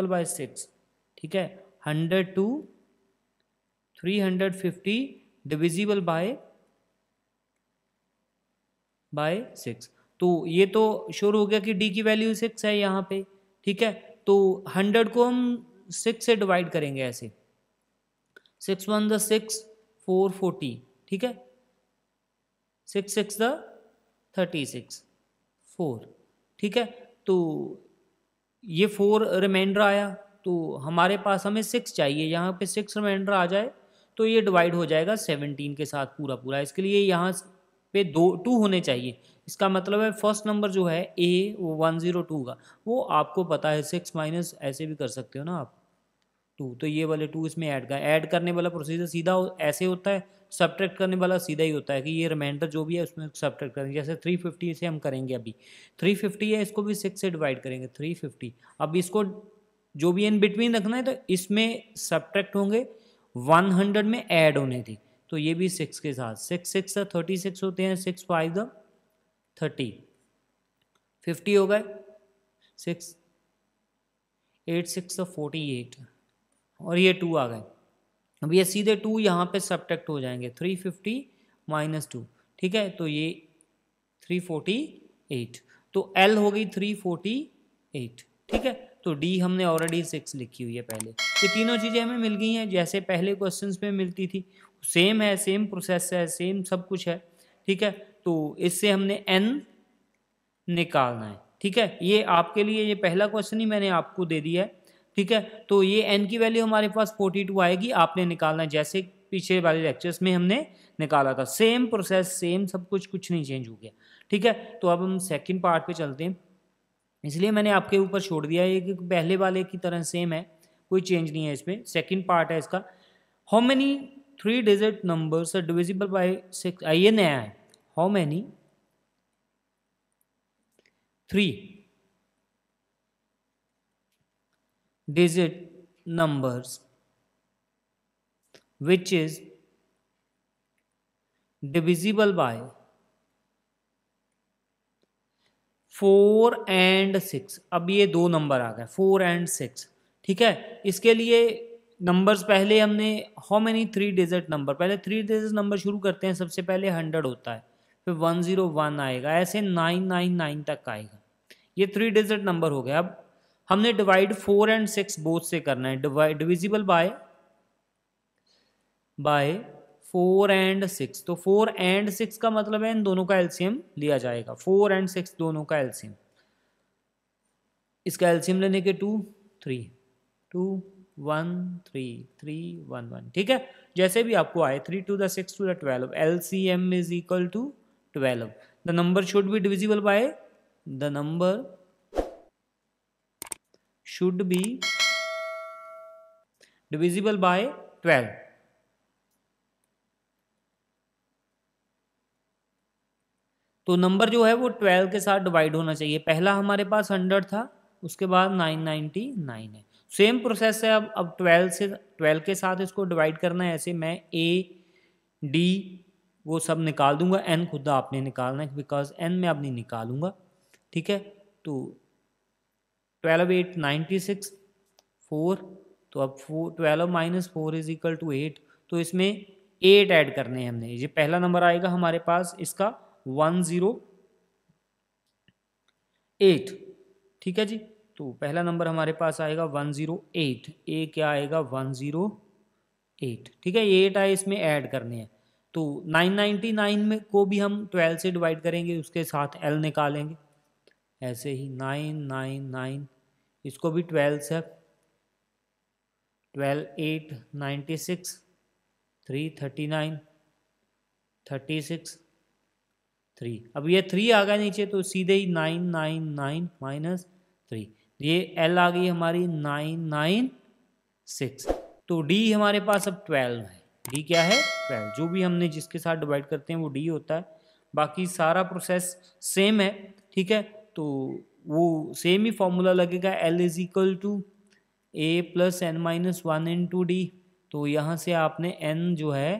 multiple bye six ठीक है hundred to three hundred fifty divisible by by six तो ये तो श्योर हो गया कि डी की वैल्यू सिक्स है यहाँ पे ठीक है तो हंड्रेड को हम सिक्स से डिवाइड करेंगे ऐसे six one the six four forty ठीक है six six the thirty six four ठीक है तो ये फोर रिमाइंडर आया तो हमारे पास हमें सिक्स चाहिए यहाँ पे सिक्स रिमाइंडर आ जाए तो ये डिवाइड हो जाएगा सेवनटीन के साथ पूरा पूरा इसके लिए यहाँ पे दो टू होने चाहिए इसका मतलब है फर्स्ट नंबर जो है ए वो वन ज़ीरो टू का वो आपको पता है सिक्स माइनस ऐसे भी कर सकते हो ना आप टू तो ये वाले टू इसमें ऐड कर ऐड करने वाला प्रोसीजर सीधा ऐसे होता है सब्ट्रैक्ट करने वाला सीधा ही होता है कि ये रिमाइंडर जो भी है उसमें सब्ट्रैक्ट करेंगे जैसे थ्री फिफ्टी से हम करेंगे अभी थ्री फिफ्टी है इसको भी सिक्स से डिवाइड करेंगे थ्री फिफ्टी अब इसको जो भी इन बिटवीन रखना है तो इसमें सब्ट्रैक्ट होंगे वन हंड्रेड में ऐड होने थे तो ये भी सिक्स के साथ सिक्स सिक्स थर्टी सिक्स होते हैं six five the thirty fifty हो गए six eight six forty eight और ये टू आ गए अब ये सीधे टू यहाँ पे सब्टेक्ट हो जाएंगे थ्री फिफ्टी माइनस टू ठीक है तो ये थ्री फोर्टी एट तो एल हो गई थ्री फोर्टी एट ठीक है तो डी हमने ऑलरेडी सिक्स लिखी हुई है पहले ये तीनों चीज़ें हमें मिल गई हैं जैसे पहले क्वेश्चन में मिलती थी सेम है सेम प्रोसेस है सेम सब कुछ है ठीक है तो इससे हमने एन निकालना है ठीक है ये आपके लिए ये पहला क्वेश्चन ही मैंने आपको दे दिया है ठीक है तो ये एन की वैल्यू हमारे पास फोर्टी टू आएगी आपने निकालना जैसे पीछे वाले लेक्चर्स में हमने निकाला था सेम प्रोसेस सेम सब कुछ कुछ नहीं चेंज हो गया ठीक है तो अब हम सेकेंड पार्ट पे चलते हैं इसलिए मैंने आपके ऊपर छोड़ दिया है क्योंकि पहले वाले की तरह सेम है कोई चेंज नहीं है इसमें सेकेंड पार्ट है इसका how many three digit numbers are divisible by six ये नया है हाउ मैनी थ्री digit numbers which is divisible by 4 and 6 अब ये दो नंबर आ गए 4 एंड 6 ठीक है इसके लिए नंबर्स पहले हमने how many three digit number पहले थ्री डिजिट नंबर शुरू करते हैं सबसे पहले हंड्रेड होता है फिर वन जीरो वन आएगा ऐसे नाइन नाइन नाइन तक आएगा ये थ्री डिजिट नंबर हो गया अब हमने divide four and six both से करना है divide divisible by by four and six तो फोर एंड सिक्स का मतलब है इन दोनों का एल्सियम लिया जाएगा फोर एंड सिक्स दोनों का एल्सियम इसका एल्सियम लेने के two three two one three three one one ठीक है जैसे भी आपको आए three two the six two the twelve L C M is equal to twelve the number should be divisible by the number should be divisible by 12 तो number जो है वो 12 के साथ डिवाइड होना चाहिए पहला हमारे पास 100 था उसके बाद 999 है सेम प्रोसेस है अब अब 12 से 12 के साथ इसको डिवाइड करना है ऐसे मैं ए डी वो सब निकाल दूंगा एन खुद आपने निकालना है बिकॉज एन मैं अब नहीं निकालूंगा ठीक है तो twelve eight ninety six four तो अब four twelve minus four is equal to eight तो इसमें एट ऐड करने हैं हमने ये पहला नंबर आएगा हमारे पास इसका वन ज़ीरो एट ठीक है जी तो पहला नंबर हमारे पास आएगा वन ज़ीरो एट ए क्या आएगा वन ज़ीरो एट ठीक है एट आए इसमें ऐड करने हैं तो नाइन नाइन्टी नाइन में को भी हम ट्वेल्व से डिवाइड करेंगे उसके साथ एल निकालेंगे ऐसे ही नाइन नाइन नाइन इसको भी ट्वेल्व से twelve eight ninety six three thirty nine thirty six three अब ये थ्री आ गया नीचे तो सीधे ही nine nine nine minus three ये एल आ गई हमारी नाइन नाइन सिक्स तो डी हमारे पास अब ट्वेल्व है डी क्या है ट्वेल्व जो भी हमने जिसके साथ डिवाइड करते हैं वो डी होता है बाकी सारा प्रोसेस सेम है ठीक है तो वो सेम ही फॉर्मूला लगेगा L is equal to A plus N minus one into d तो यहाँ से आपने एन जो है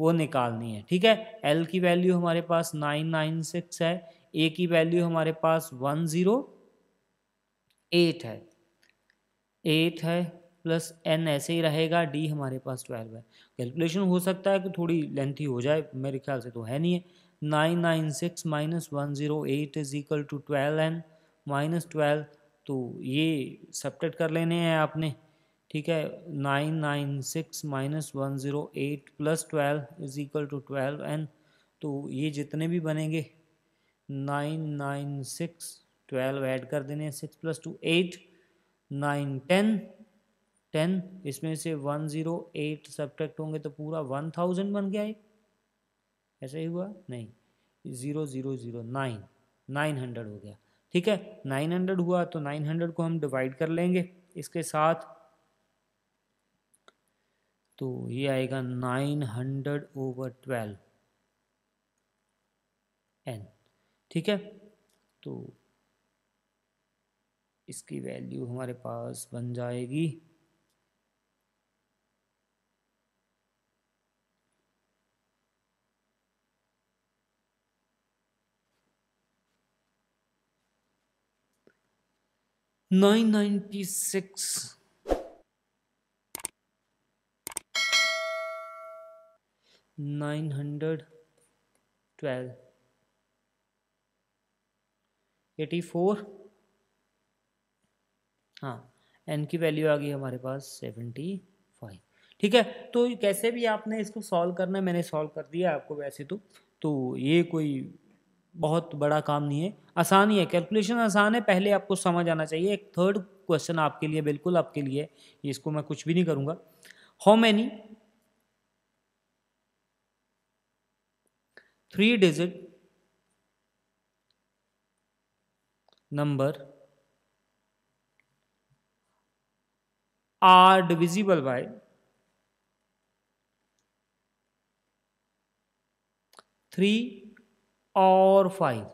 वो निकालनी है ठीक है एल की वैल्यू हमारे पास नाइन नाइन सिक्स है ए की वैल्यू हमारे पास वन ज़ीरो एट है एट है प्लस एन ऐसे ही रहेगा डी हमारे पास ट्वेल्व है कैलकुलेशन हो सकता है कि थोड़ी लेंथी हो जाए मेरे ख्याल से तो है नहीं है nine nine six minus one zero eight is equal to twelve n minus twelve तो ये सपरेट कर लेने हैं आपने ठीक है nine nine six minus one zero eight plus twelve is equal to twelve n तो ये जितने भी बनेंगे nine nine six twelve add कर देने हैं six plus two eight nine ten ten इसमें से वन ज़ीरो एट सब्ट्रैक्ट होंगे तो पूरा वन थाउजेंड बन गया एक ऐसा ही हुआ नहीं zero zero zero nine nine hundred हो गया ठीक है नाइन हंड्रेड हुआ तो नाइन हंड्रेड को हम डिवाइड कर लेंगे इसके साथ तो ये आएगा nine hundred over twelve n ठीक है तो इसकी वैल्यू हमारे पास बन जाएगी nine hundred twelve eighty four हाँ एन की वैल्यू आ गई हमारे पास सेवेंटी फाइव ठीक है तो कैसे भी आपने इसको सॉल्व करना है मैंने सॉल्व कर दिया आपको वैसे तो तो ये कोई बहुत बड़ा काम नहीं है आसान ही है कैलकुलेशन आसान है पहले आपको समझ आना चाहिए एक थर्ड क्वेश्चन आपके लिए बिल्कुल आपके लिए इसको मैं कुछ भी नहीं करूँगा how many three digit number are divisible by three और फाइव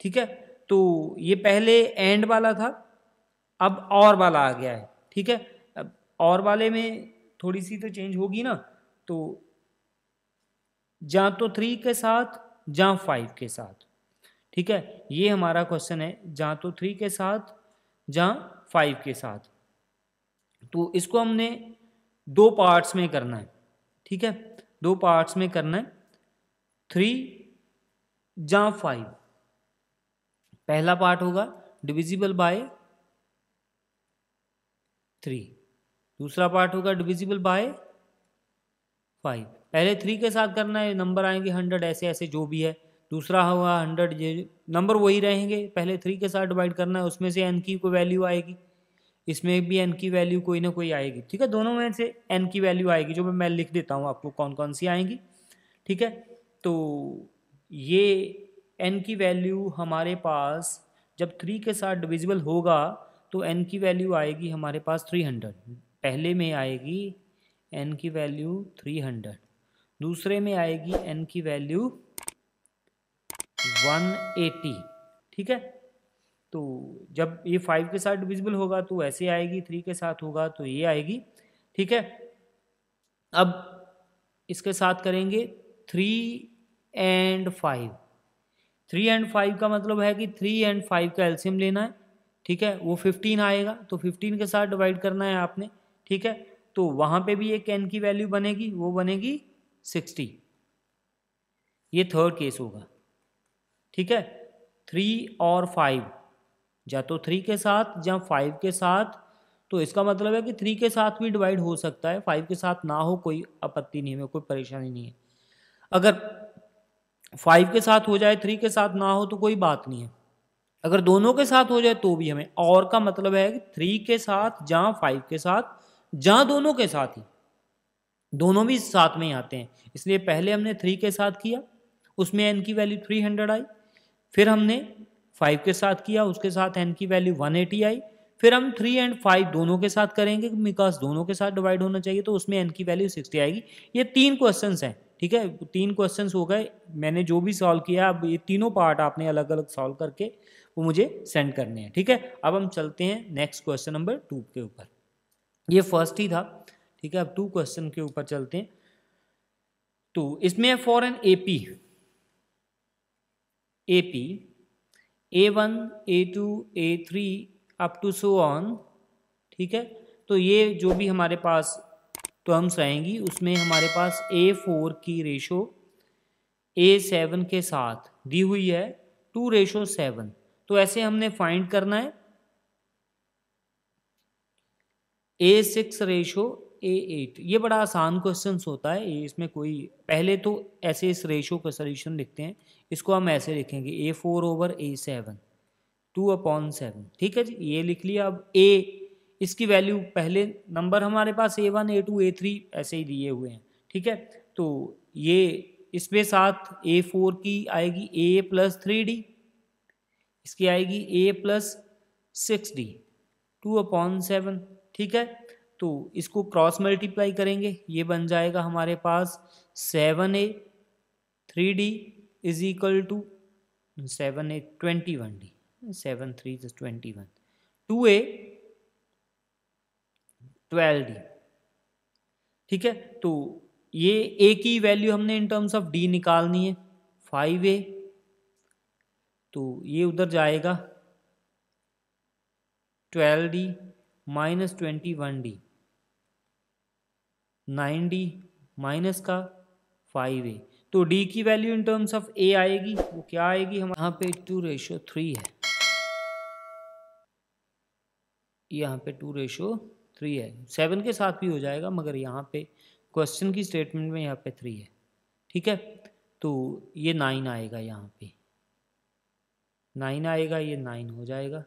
ठीक है तो ये पहले एंड वाला था अब और वाला आ गया है ठीक है अब और वाले में थोड़ी सी तो चेंज होगी ना तो जहाँ तो थ्री के साथ जहाँ फाइव के साथ ठीक है ये हमारा क्वेश्चन है जहाँ तो थ्री के साथ जहाँ फाइव के साथ तो इसको हमने दो पार्ट्स में करना है ठीक है दो पार्ट्स में करना है थ्री जहाँ फाइव पहला पार्ट होगा डिविजिबल बाय थ्री दूसरा पार्ट होगा डिविजिबल बाय फाइव पहले थ्री के साथ करना है नंबर आएंगे हंड्रेड ऐसे ऐसे जो भी है दूसरा होगा हंड्रेड नंबर वही रहेंगे पहले थ्री के साथ डिवाइड करना है उसमें से एन की कोई वैल्यू आएगी इसमें भी एन की वैल्यू कोई ना कोई आएगी ठीक है दोनों में से एन की वैल्यू आएगी जो मैं लिख देता हूँ आपको कौन कौन सी आएंगी ठीक है तो ये एन की वैल्यू हमारे पास जब थ्री के साथ डिविजिबल होगा तो एन की वैल्यू आएगी हमारे पास थ्री हंड्रेड पहले में आएगी एन की वैल्यू थ्री हंड्रेड दूसरे में आएगी एन की वैल्यू वन एटी ठीक है तो जब ये फाइव के साथ डिविजिबल होगा तो ऐसे आएगी थ्री के साथ होगा तो ये आएगी ठीक है अब इसके साथ करेंगे three and five three and five का मतलब है कि थ्री एंड फाइव का एल्शियम लेना है ठीक है वो फिफ्टीन आएगा तो फिफ्टीन के साथ डिवाइड करना है आपने ठीक है तो वहाँ पे भी एक एन की वैल्यू बनेगी वो बनेगी सिक्सटी ये थर्ड केस होगा ठीक है थ्री और फाइव या तो थ्री के साथ या फाइव के साथ तो इसका मतलब है कि थ्री के साथ भी डिवाइड हो सकता है फाइव के साथ ना हो कोई आपत्ति नहीं है कोई परेशानी नहीं है अगर फाइव के साथ हो जाए थ्री के साथ ना हो तो कोई बात नहीं है अगर दोनों के साथ हो जाए तो भी हमें और का मतलब है कि थ्री के साथ जहाँ फाइव के साथ जहाँ दोनों के साथ ही दोनों भी साथ में ही आते हैं इसलिए पहले हमने थ्री के साथ किया उसमें एन की वैल्यू थ्री हंड्रेड आई फिर हमने फाइव के साथ किया उसके साथ एन की वैल्यू वन एटी आई फिर हम थ्री एंड फाइव दोनों के साथ करेंगे बिकॉज दोनों के साथ डिवाइड होना चाहिए तो उसमें एन की वैल्यू सिक्सटी आएगी ये तीन क्वेश्चन हैं ठीक है तीन क्वेश्चन हो गए मैंने जो भी सॉल्व किया अब ये तीनों पार्ट आपने अलग अलग सॉल्व करके वो मुझे सेंड करने हैं ठीक है अब हम चलते हैं नेक्स्ट क्वेश्चन नंबर टू के ऊपर ये फर्स्ट ही था ठीक है अब टू क्वेश्चन के ऊपर चलते हैं तो इसमें for an A P A P a one a two a three up to so on ठीक है तो ये जो भी हमारे पास तो हम चाहेंगी उसमें हमारे पास ए फोर की रेशो ए सेवन के साथ दी हुई है टू रेशो सेवन तो ऐसे हमने फाइंड करना है a six ratio a eight ये बड़ा आसान क्वेश्चन होता है इसमें कोई पहले तो ऐसे इस रेशो का सोल्यूशन लिखते हैं इसको हम ऐसे लिखेंगे a four over a seven two upon seven ठीक है जी ये लिख लिया अब ए इसकी वैल्यू पहले नंबर हमारे पास a one a two a three ऐसे ही दिए हुए हैं ठीक है तो ये इसमें साथ ए फोर की आएगी ए प्लस थ्री डी इसकी आएगी a plus six d two upon seven ठीक है तो इसको क्रॉस मल्टीप्लाई करेंगे ये बन जाएगा हमारे पास seven a three d is equal to seven a twenty one d seven three twenty one two a twelve d ठीक है तो ये ए की वैल्यू हमने इन टर्म्स ऑफ डी निकालनी है फाइव ए तो ये उधर जाएगा twelve d minus twenty one d nine d minus का फाइव ए तो डी की value in terms of a आएगी वो क्या आएगी हम यहाँ पे टू रेशो थ्री है यहाँ पे टू रेशो थ्री है सेवन के साथ भी हो जाएगा मगर यहाँ पे क्वेश्चन की स्टेटमेंट में यहाँ पे थ्री है ठीक है तो ये नाइन आएगा यहाँ पे नाइन आएगा ये नाइन हो जाएगा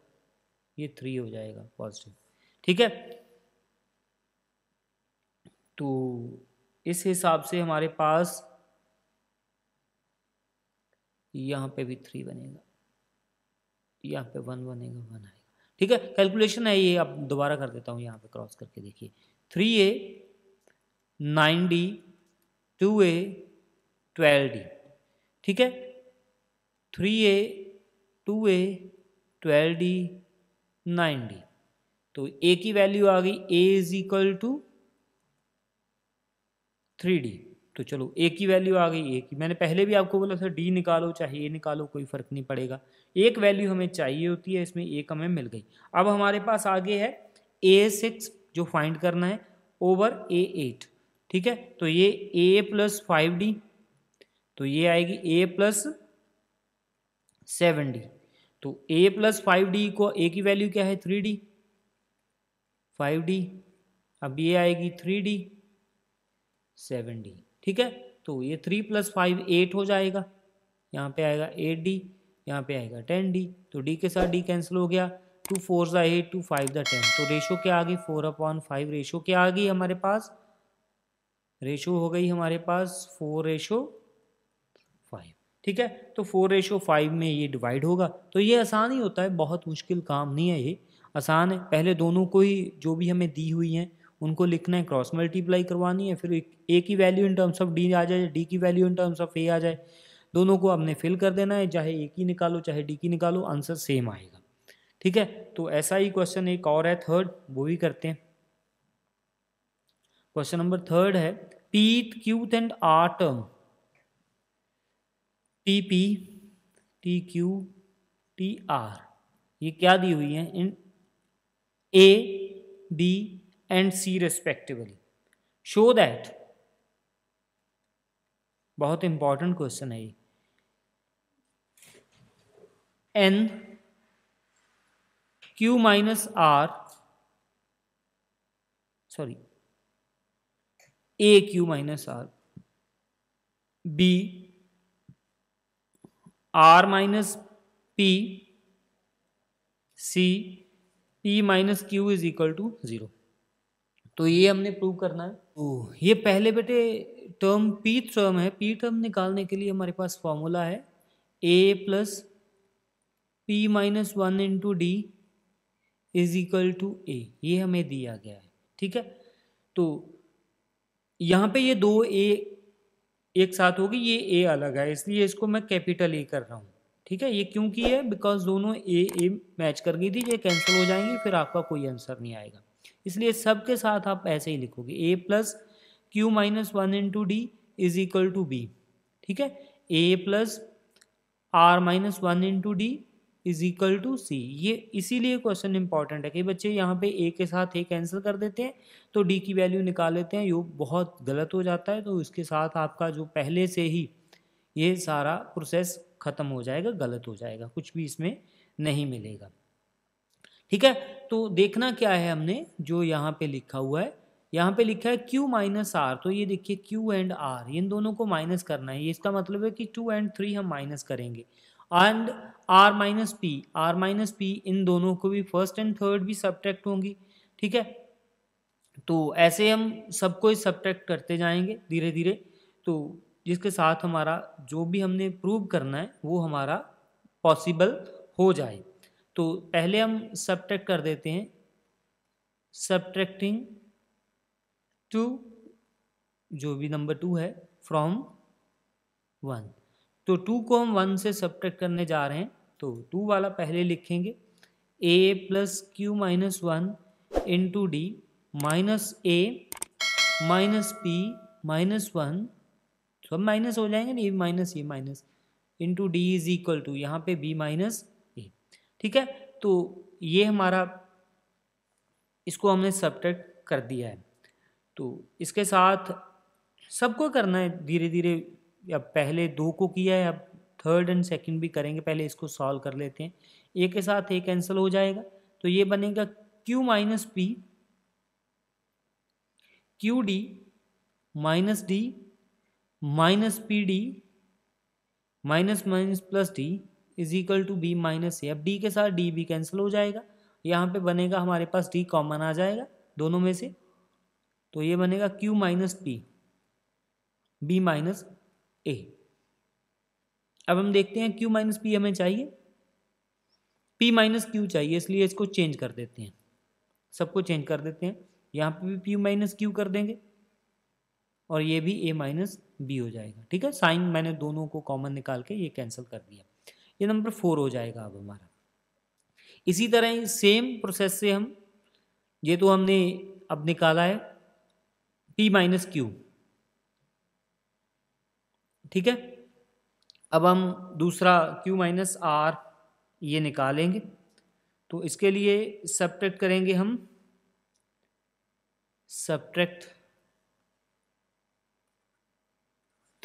ये थ्री हो जाएगा पॉजिटिव ठीक है तो इस हिसाब से हमारे पास यहाँ पे भी थ्री बनेगा यहाँ पे वन बनेगा वन आएगा ठीक है कैलकुलेशन है ये अब दोबारा कर देता हूँ यहाँ पे क्रॉस करके देखिए three a nine d two a twelve d ठीक है three a two a twelve d nine d तो ए की वैल्यू आ गई a is equal to three d तो चलो ए की वैल्यू आ गई ए की मैंने पहले भी आपको बोला था डी निकालो चाहे ए निकालो कोई फर्क नहीं पड़ेगा एक वैल्यू हमें चाहिए होती है इसमें एक हमें मिल गई अब हमारे पास आगे है ए सिक्स जो फाइंड करना है ओवर ए एट ठीक है तो ये ए प्लस फाइव डी तो ये आएगी ए प्लस सेवन डी तो ए प्लस फाइव डी को ए की वैल्यू क्या है थ्री डी फाइव डी अब ये आएगी थ्री डी सेवन डी ठीक है तो ये थ्री प्लस फाइव एट हो जाएगा यहाँ पे आएगा एट डी यहाँ पे आएगा टेन डी तो डी के साथ डी कैंसिल हो गया टू फोर ज़ा एट टू फाइव ज़ा टेन तो रेशो क्या आ गई फोर अपॉन फाइव रेशो क्या आ गई हमारे पास रेशो हो गई हमारे पास फोर रेशो फाइव ठीक है तो फोर रेशो फाइव में ये डिवाइड होगा तो ये आसान ही होता है बहुत मुश्किल काम नहीं है ये आसान है पहले दोनों को ही जो भी हमें दी हुई हैं उनको लिखना है क्रॉस मल्टीप्लाई करवानी है फिर ए की value in terms of d आ जाए डी की value in terms of a आ जाए दोनों को आपने फिल कर देना है चाहे ए की निकालो चाहे डी की निकालो आंसर सेम आएगा ठीक है तो ऐसा ही क्वेश्चन एक और है थर्ड वो भी करते हैं क्वेश्चन नंबर थर्ड है p qth and r term T p T q T r ये क्या दी हुई है in a b and c respectively show that बहुत इंपॉर्टेंट क्वेश्चन है ये n q minus r sorry a Q minus r b are minus P C P minus q is equal to zero तो ये हमने prove करना है तो ये पहले बेटे टर्म पी टर्म है पी टर्म निकालने के लिए हमारे पास फॉर्मूला है ए plus p minus one into D is equal to a ये हमें दिया गया है ठीक है तो यहाँ पे ये दो ए एक साथ होगी ये ए अलग है इसलिए इसको मैं कैपिटल ए कर रहा हूँ ठीक है ये क्यों की है बिकॉज दोनों ए ए मैच कर गई थी ये कैंसिल हो जाएंगी फिर आपका कोई आंसर नहीं आएगा इसलिए सब के साथ आप ऐसे ही लिखोगे a plus Q minus one into D is equal to b ठीक है ए plus r minus one into D is equal to c ये इसीलिए क्वेश्चन इंपॉर्टेंट है कि बच्चे यहाँ पे ए के साथ ए कैंसिल कर देते हैं तो डी की वैल्यू निकाल लेते हैं योग बहुत गलत हो जाता है तो इसके साथ आपका जो पहले से ही ये सारा प्रोसेस ख़त्म हो जाएगा गलत हो जाएगा कुछ भी इसमें नहीं मिलेगा ठीक है तो देखना क्या है हमने जो यहाँ पे लिखा हुआ है यहाँ पे लिखा है Q माइनस आर तो ये देखिए Q एंड R इन दोनों को माइनस करना है इसका मतलब है कि टू एंड थ्री हम माइनस करेंगे and r minus p r minus p इन दोनों को भी फर्स्ट एंड थर्ड भी सब्ट्रैक्ट होंगी ठीक है तो ऐसे हम सबको सब्ट्रैक्ट करते जाएंगे धीरे धीरे तो जिसके साथ हमारा जो भी हमने प्रूव करना है वो हमारा पॉसिबल हो जाए तो पहले हम सब्ट्रैक्ट कर देते हैं सब्ट्रैक्टिंग टू जो भी नंबर टू है फ्रॉम वन तो टू को हम वन से सब्ट्रैक्ट करने जा रहे हैं तो टू वाला पहले लिखेंगे A plus Q minus one into D minus A minus P minus one सब माइनस हो जाएंगे ना A minus A minus into D is equal to यहाँ पे बी माइनस ए ठीक है तो ये हमारा इसको हमने सब्ट्रैक्ट कर दिया है तो इसके साथ सबको करना है धीरे धीरे अब पहले दो को किया है अब थर्ड एंड सेकंड भी करेंगे पहले इसको सॉल्व कर लेते हैं ए के साथ ए कैंसिल हो जाएगा तो ये बनेगा Q minus P Q D minus D minus P D minus minus plus D is equal to B minus A अब डी के साथ डी भी कैंसिल हो जाएगा यहाँ पे बनेगा हमारे पास डी कॉमन आ जाएगा दोनों में से तो ये बनेगा Q minus P B minus A अब हम देखते हैं क्यू माइनस पी हमें चाहिए पी माइनस क्यू चाहिए इसलिए इसको चेंज कर देते हैं सबको चेंज कर देते हैं यहाँ पे भी पी माइनस क्यू कर देंगे और ये भी ए माइनस बी हो जाएगा ठीक है साइन मैंने दोनों को कॉमन निकाल के ये कैंसिल कर दिया ये नंबर फोर हो जाएगा अब हमारा इसी तरह सेम प्रोसेस से हम ये तो हमने अब निकाला है पी माइनस क्यू ठीक है अब हम दूसरा क्यू माइनस आर ये निकालेंगे तो इसके लिए सब्ट्रैक्ट करेंगे हम सब्ट्रैक्ट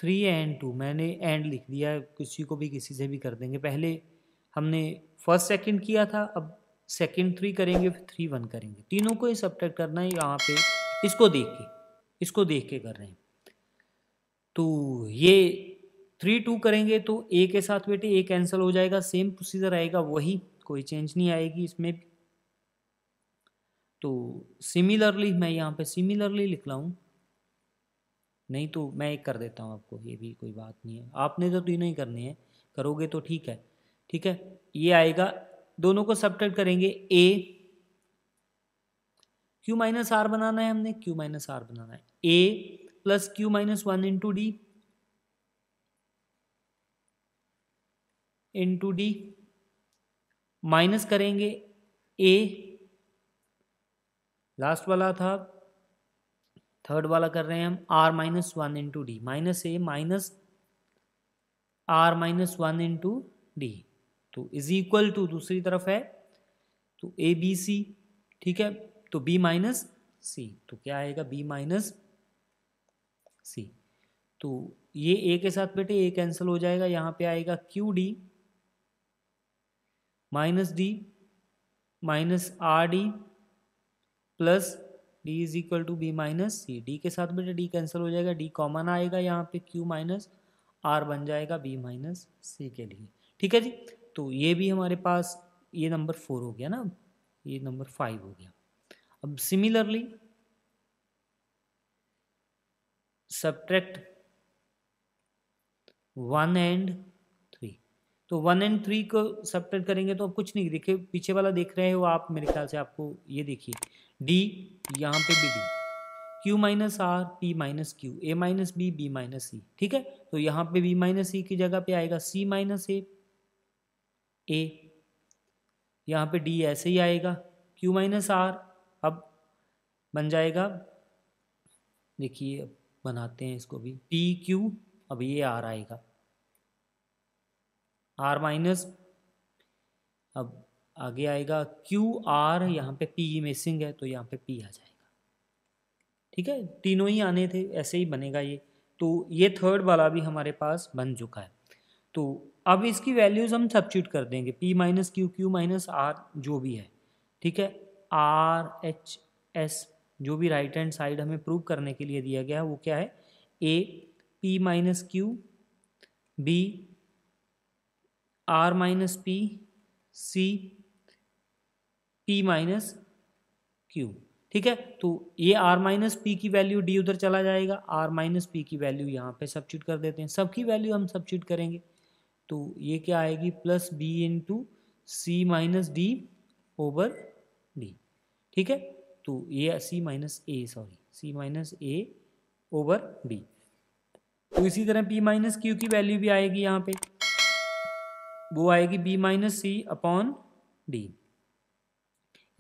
थ्री एंड टू मैंने एंड लिख दिया किसी को भी किसी से भी कर देंगे पहले हमने फर्स्ट सेकंड किया था अब सेकंड थ्री करेंगे फिर थ्री वन करेंगे तीनों को ही सब्ट्रैक्ट करना है यहाँ पे इसको देख के इसको देख के कर रहे हैं तो ये थ्री टू करेंगे तो ए के साथ बेटे ए कैंसिल हो जाएगा सेम प्रोसीजर आएगा वही कोई चेंज नहीं आएगी इसमें तो सिमिलरली मैं यहाँ पे सिमिलरली लिख रहा हूँ नहीं तो मैं एक कर देता हूँ आपको ये भी कोई बात नहीं है आपने तो तीनों ही करनी है करोगे तो ठीक है ठीक है ये आएगा दोनों को सब्ट्रैक्ट करेंगे ए क्यू माइनस आर बनाना है हमने क्यू माइनस आर बनाना है ए plus Q minus one into D into D minus करेंगे ए लास्ट वाला था थर्ड वाला कर रहे हैं हम R minus one into D minus A minus R minus one into D तो इज इक्वल टू दूसरी तरफ है तो ए बी सी ठीक है तो बी माइनस सी तो क्या आएगा बी माइनस सी तो ये ए के साथ बेटे ए कैंसिल हो जाएगा यहाँ पे आएगा Q D minus D minus R D plus D is equal to B minus C D के साथ बेटे डी कैंसिल हो जाएगा डी कॉमन आएगा यहाँ पे क्यू माइनस आर बन जाएगा बी माइनस सी के लिए ठीक है जी तो ये भी हमारे पास ये नंबर फोर हो गया ना ये नंबर फाइव हो गया अब similarly subtract one and three तो वन एंड थ्री को सब्ट्रैक्ट करेंगे तो आप कुछ नहीं देखिए पीछे वाला देख रहे हो आप मेरे ख्याल से आपको ये देखिए डी यहाँ पे भी D Q minus R P minus Q A minus B B minus C ठीक है तो यहाँ पे बी माइनस सी की जगह पे आएगा सी माइनस ए ए यहाँ पे डी ऐसे ही आएगा क्यू माइनस आर अब बन जाएगा देखिए अब बनाते हैं इसको भी पी क्यू अब ये आर आएगा आर माइनस अब आगे आएगा क्यू आर यहाँ पे पी मिसिंग है तो यहाँ पे पी आ जाएगा ठीक है तीनों ही आने थे ऐसे ही बनेगा ये तो ये थर्ड वाला भी हमारे पास बन चुका है तो अब इसकी वैल्यूज़ हम सब्सिट्यूट कर देंगे P minus Q Q minus R जो भी है ठीक है आर एच एस जो भी राइट हैंड साइड हमें प्रूव करने के लिए दिया गया है वो क्या है A P minus Q B are minus P C P minus Q ठीक है तो ये आर माइनस पी की वैल्यू डी उधर चला जाएगा आर माइनस पी की वैल्यू यहाँ पे सब्सिट कर देते हैं सबकी वैल्यू हम सब्सिट करेंगे तो ये क्या आएगी plus B into C minus D over D ठीक है two A C minus A sorry C minus A over B तो इसी तरह पी माइनस क्यू की वैल्यू भी आएगी यहाँ पे वो आएगी B minus C upon D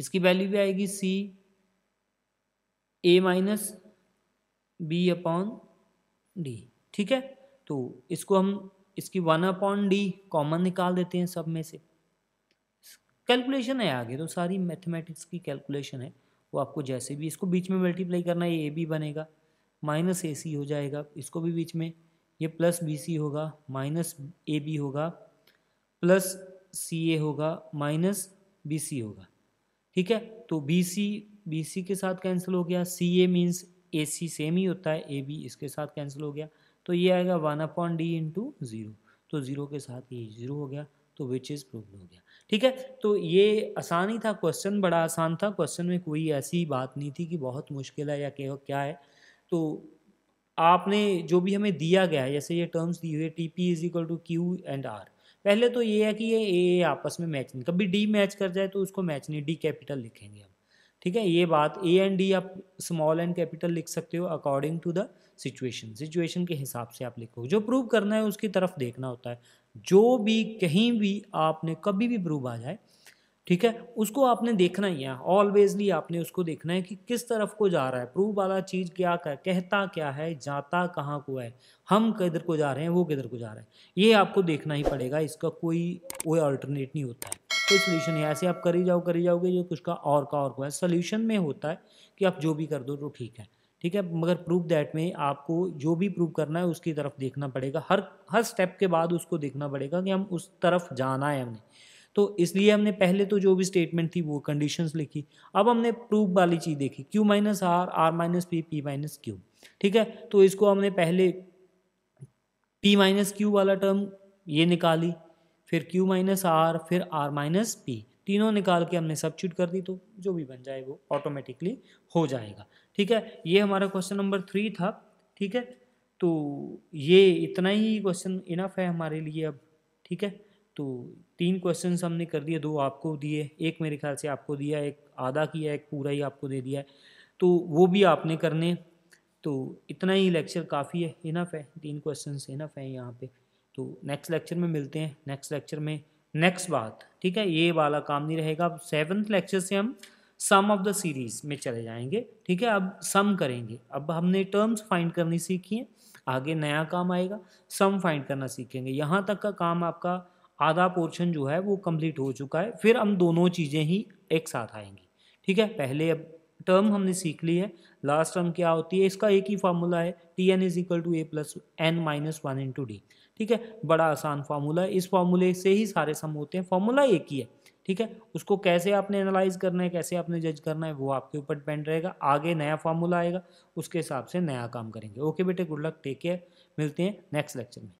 इसकी वैल्यू भी आएगी C A minus B upon D ठीक है तो इसको हम इसकी वन अपॉन डी कॉमन निकाल देते हैं सब में से कैलकुलेशन है आगे तो सारी मैथमेटिक्स की कैलकुलेशन है वो आपको जैसे भी इसको बीच में मल्टीप्लाई करना है ये ए बी बनेगा माइनस ए सी हो जाएगा इसको भी बीच में ये प्लस बी सी होगा माइनस ए बी होगा प्लस सी ए होगा माइनस बी सी होगा ठीक है तो बी सी बी सी के साथ कैंसिल हो गया सी ए मीन्स ए सी सेम ही होता है ए बी इसके साथ कैंसिल हो गया तो ये आएगा one upon D into zero तो ज़ीरो के साथ ये ज़ीरो हो गया तो विच इज़ प्रूव हो गया ठीक है तो ये आसान ही था क्वेश्चन बड़ा आसान था क्वेश्चन में कोई ऐसी बात नहीं थी कि बहुत मुश्किल है या क्या है तो आपने जो भी हमें दिया गया है जैसे ये टर्म्स दिए हुए T P is equal to Q and R पहले तो ये है कि ये ए आपस में मैच नहीं कभी डी मैच कर जाए तो उसको मैच नहीं डी कैपिटल लिखेंगे हम ठीक है ये बात ए एंड डी आप स्मॉल एंड कैपिटल लिख सकते हो according to the situation situation के हिसाब से आप लिखोगे जो प्रूव करना है उसकी तरफ देखना होता है जो भी कहीं भी आपने कभी भी प्रूव आ जाए ठीक है उसको आपने देखना ही है ऑलवेजली आपने उसको देखना है कि किस तरफ को जा रहा है प्रूव वाला चीज़ क्या कर कहता क्या है जाता कहाँ को है हम किधर को जा रहे हैं वो किधर को जा रहे हैं ये आपको देखना ही पड़ेगा इसका कोई कोई अल्टरनेट नहीं होता है कोई सोल्यूशन है ऐसे आप करी जाओ करी जाओगे ये कुछ का और का और को है सोल्यूशन में होता है कि आप जो भी कर दो तो ठीक है ठीक है मगर प्रूफ दैट में आपको जो भी प्रूफ करना है उसकी तरफ देखना पड़ेगा हर हर स्टेप के बाद उसको देखना पड़ेगा कि हम उस तरफ जाना है हमने तो इसलिए हमने पहले तो जो भी स्टेटमेंट थी वो कंडीशंस लिखी अब हमने प्रूफ वाली चीज़ देखी Q minus R R minus P P minus Q ठीक है तो इसको हमने पहले पी माइनस क्यू वाला टर्म ये निकाली फिर क्यू माइनस आर फिर आर माइनस पी तीनों निकाल के हमने सब्चूट कर दी तो जो भी बन जाए वो ऑटोमेटिकली हो जाएगा ठीक है ये हमारा क्वेश्चन नंबर थ्री था ठीक है तो ये इतना ही क्वेश्चन इनफ है हमारे लिए अब ठीक है तो तीन क्वेश्चन हमने कर दिए दो आपको दिए एक मेरे ख्याल से आपको दिया एक आधा किया एक पूरा ही आपको दे दिया है तो वो भी आपने करने तो इतना ही लेक्चर काफ़ी है इनफ है तीन क्वेश्चन इनफ है यहाँ पे तो नेक्स्ट लेक्चर में मिलते हैं नेक्स्ट लेक्चर में नेक्स्ट बात ठीक है ये वाला काम नहीं रहेगा अब सेवन्थ लेक्चर से हम सम ऑफ द सीरीज में चले जाएंगे ठीक है अब सम करेंगे अब हमने टर्म्स फाइंड करनी सीखी हैं आगे नया काम आएगा सम फाइंड करना सीखेंगे यहाँ तक का काम आपका आधा पोर्शन जो है वो कंप्लीट हो चुका है फिर हम दोनों चीज़ें ही एक साथ आएंगी ठीक है पहले अब टर्म हमने सीख ली है लास्ट टर्म क्या होती है इसका एक ही फार्मूला है T N is equal to A plus N minus one into D ठीक है बड़ा आसान फार्मूला है इस फार्मूले से ही सारे सम होते हैं फार्मूला एक ही है ठीक है उसको कैसे आपने एनालाइज करना है कैसे आपने जज करना है वो आपके ऊपर डिपेंड रहेगा आगे नया फार्मूला आएगा उसके हिसाब से नया काम करेंगे ओके बेटे गुड लक टेक केयर मिलते हैं नेक्स्ट लेक्चर में